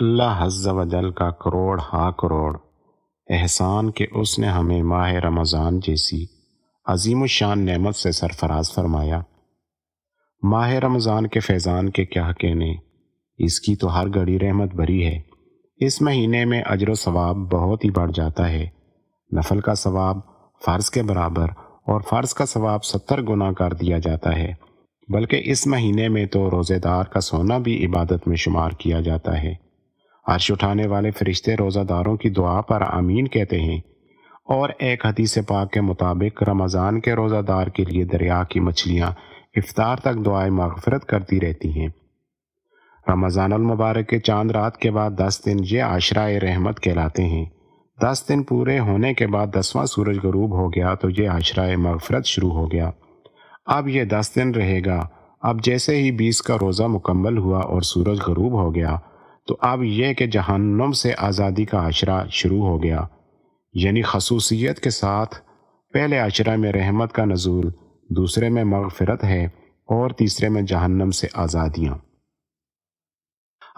अल्लाह वजल का करोड़ हा करोड़ एहसान के उसने हमें माह रमज़ान जैसी अजीम शान नमत से सरफराज फरमाया माह रमज़ान के फैज़ान के क्या कहने इसकी तो हर घड़ी रहमत भरी है इस महीने में अजर सवाब बहुत ही बढ़ जाता है नफल का सवाब फ़र्ज़ के बराबर और फ़र्ज़ का सवाब सत्तर गुना कर दिया जाता है बल्कि इस महीने में तो रोज़ेदार का सोना भी इबादत में शुमार किया जाता है अर्श उठाने वाले फरिश्ते रोज़ादारों की दुआ पर आमीन कहते हैं और एक हदीस पाक के मुताबिक रमज़ान के रोज़ादार के लिए दरिया की मछलियाँ इफ्तार तक दुआएं मगफरत करती रहती हैं रमज़ान मुबारक के चांद रात के बाद दस दिन ये आशरा रहमत कहलाते हैं दस दिन पूरे होने के बाद दसवां सूरज गरूब हो गया तो ये आशरा मगफरत शुरू हो गया अब यह दस दिन रहेगा अब जैसे ही बीस का रोज़ा मुकम्मल हुआ और सूरज गरूब हो गया तो अब यह कि जहन्नम से आज़ादी का अशरा शुरू हो गया यानी खसूसियत के साथ पहले अशरा में रहमत का नजूल दूसरे में मगफरत है और तीसरे में जहन्नम से आज़ादियाँ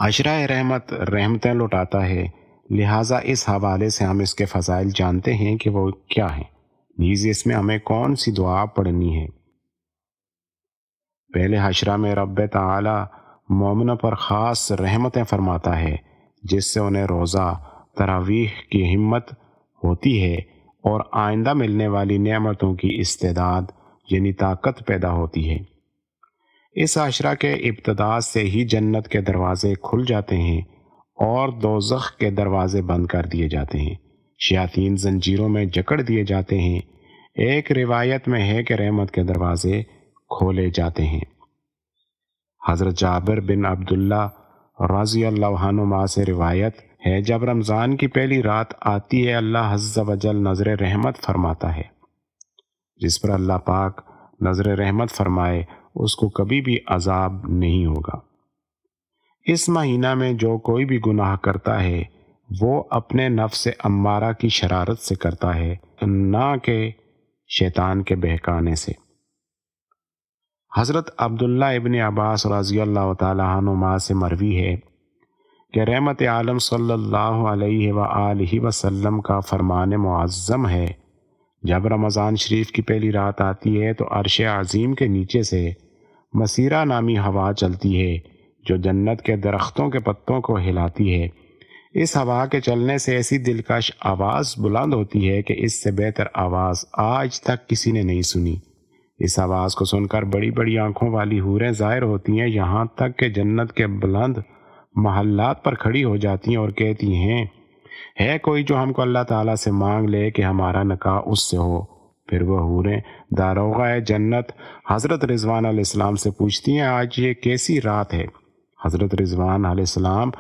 अशरा रहमत रहमतें लौटाता है लिहाजा इस हवाले से हम इसके फ़जाइल जानते हैं कि वो क्या हैं नीज इसमें हमें कौन सी दुआ पढ़नी है पहले हशरा में रब ताला मोमिनों पर ख़ास रहमतें फरमाता है जिससे उन्हें रोज़ा तरावीह की हिम्मत होती है और आइंदा मिलने वाली नेमतों की इस्तेदाद यानी ताकत पैदा होती है इस आशरा के इब्तदा से ही जन्नत के दरवाज़े खुल जाते हैं और दोजख के दरवाज़े बंद कर दिए जाते हैं शयातीन जंजीरों में जकड़ दिए जाते हैं एक रिवायत में है कि रहमत के दरवाज़े खोले जाते हैं हज़रत जाबर बिन अब्दुल्ला रज़ी अल्लाह से रिवायत है जब रमज़ान की पहली रात आती है अल्लाह हज़ वजल नज़र रहमत फरमाता है जिस पर अल्लाह पाक नज़र रहमत फरमाए उसको कभी भी अजाब नहीं होगा इस महीना में जो कोई भी गुनाह करता है वो अपने नफ से अम्मारा की शरारत से करता है ना के शैतान के बहकाने से हज़रत अब्दुल्ला इबन अब्बास रज़ी अल्लाह तुमा से मरवी है कि रहमत आलम सल्लल्लाहु अलैहि व आलिहि का फरमान मज़म है जब रमज़ान शरीफ की पहली रात आती है तो अरश अज़ीम के नीचे से मसीरा नामी हवा चलती है जो जन्नत के दरख्तों के पत्तों को हिलाती है इस हवा के चलने से ऐसी दिलकश आवाज़ बुलंद होती है कि इससे बेहतर आवाज़ आज तक किसी ने नहीं सुनी इस आवाज़ को सुनकर बड़ी बड़ी आंखों वाली हूरें जाहिर होती हैं यहाँ तक कि जन्नत के बुलंद महल्लात पर खड़ी हो जाती हैं और कहती हैं है कोई जो हमको अल्लाह ताला से मांग ले कि हमारा नकाह उससे हो फिर वह हूरें दारोगा जन्नत हज़रत रिजवान आसमाम से पूछती हैं आज ये कैसी रात है हज़रत रिजवान आसमाम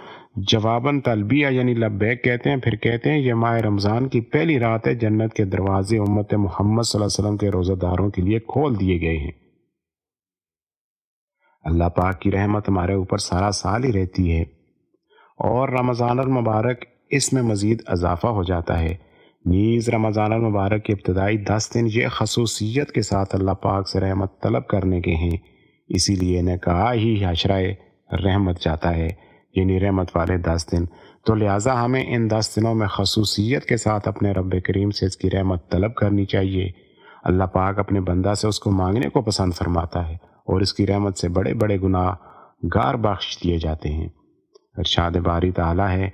जवाबन तलबिया यानी लबैक कहते हैं फिर कहते हैं ये माह रमज़ान की पहली रात है जन्नत के दरवाजे उम्मत मोहम्मद वसल्लम के रोज़ादारों के लिए खोल दिए गए हैं अल्लाह पाक की रहमत हमारे ऊपर सारा साल ही रहती है और रमज़ान मुबारक इसमें मज़ीद इजाफा हो जाता है नीज़ रमज़ान मुबारक के इब्तदाई दस दिन ये खसूसियत के साथ अल्लाह पाक से रहमत तलब करने के हैं इसीलिए इन्हें कहा ही हशरा रहमत जाता है यानी रहमत वाले दस दिन तो लिहाजा हमें इन दस दिनों में खसूसियत के साथ अपने रब करीम से इसकी रहमत तलब करनी चाहिए अल्लाह पाक अपने बंदा से उसको मांगने को पसंद फरमाता है और इसकी रहमत से बड़े बड़े गुनाह गार बख्श दिए जाते हैं शाद बारी तला है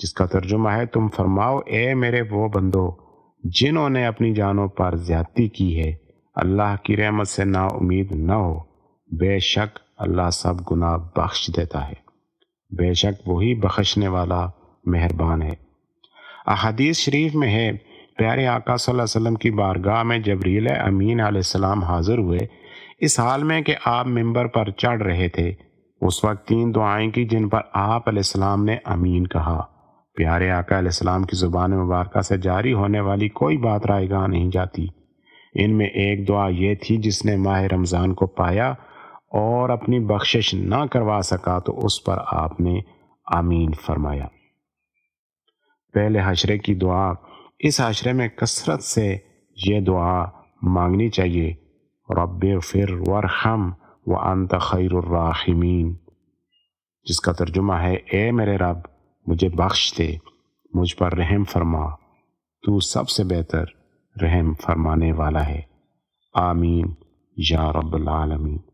जिसका तर्जुमा है तुम फरमाओ ए मेरे वो बंदो जिन्होंने अपनी जानों पर ज्यादती की है अल्लाह की रहमत से ना उम्मीद ना हो बेशक अल्लाह सब गुनाह बख्श देता है बेशक वही बख्शने वाला मेहरबान है अहदीस शरीफ में है प्यारे आका वसल्लम की बारगाह में जबरील अमीन आसमाम हाजिर हुए इस हाल में कि आप मेंबर पर चढ़ रहे थे उस वक्त तीन दुआएं की जिन पर आप आसमाम ने अमीन कहा प्यारे आका आकाम की ज़ुबान मुबारक से जारी होने वाली कोई बात रायगा नहीं जाती इनमें एक दुआ ये थी जिसने माह रमज़ान को पाया और अपनी बख्शिश ना करवा सका तो उस पर आपने आमीन फरमाया पहले हशरे की दुआ इस हशरे में कसरत से ये दुआ मांगनी चाहिए रब फिर वरहम व अंत खैरमीन जिसका तर्जुमा है ए मेरे रब मुझे बख्श दे मुझ पर रहम फरमा तू सबसे बेहतर रहम फरमाने वाला है आमीन या रब्बुल आलमीन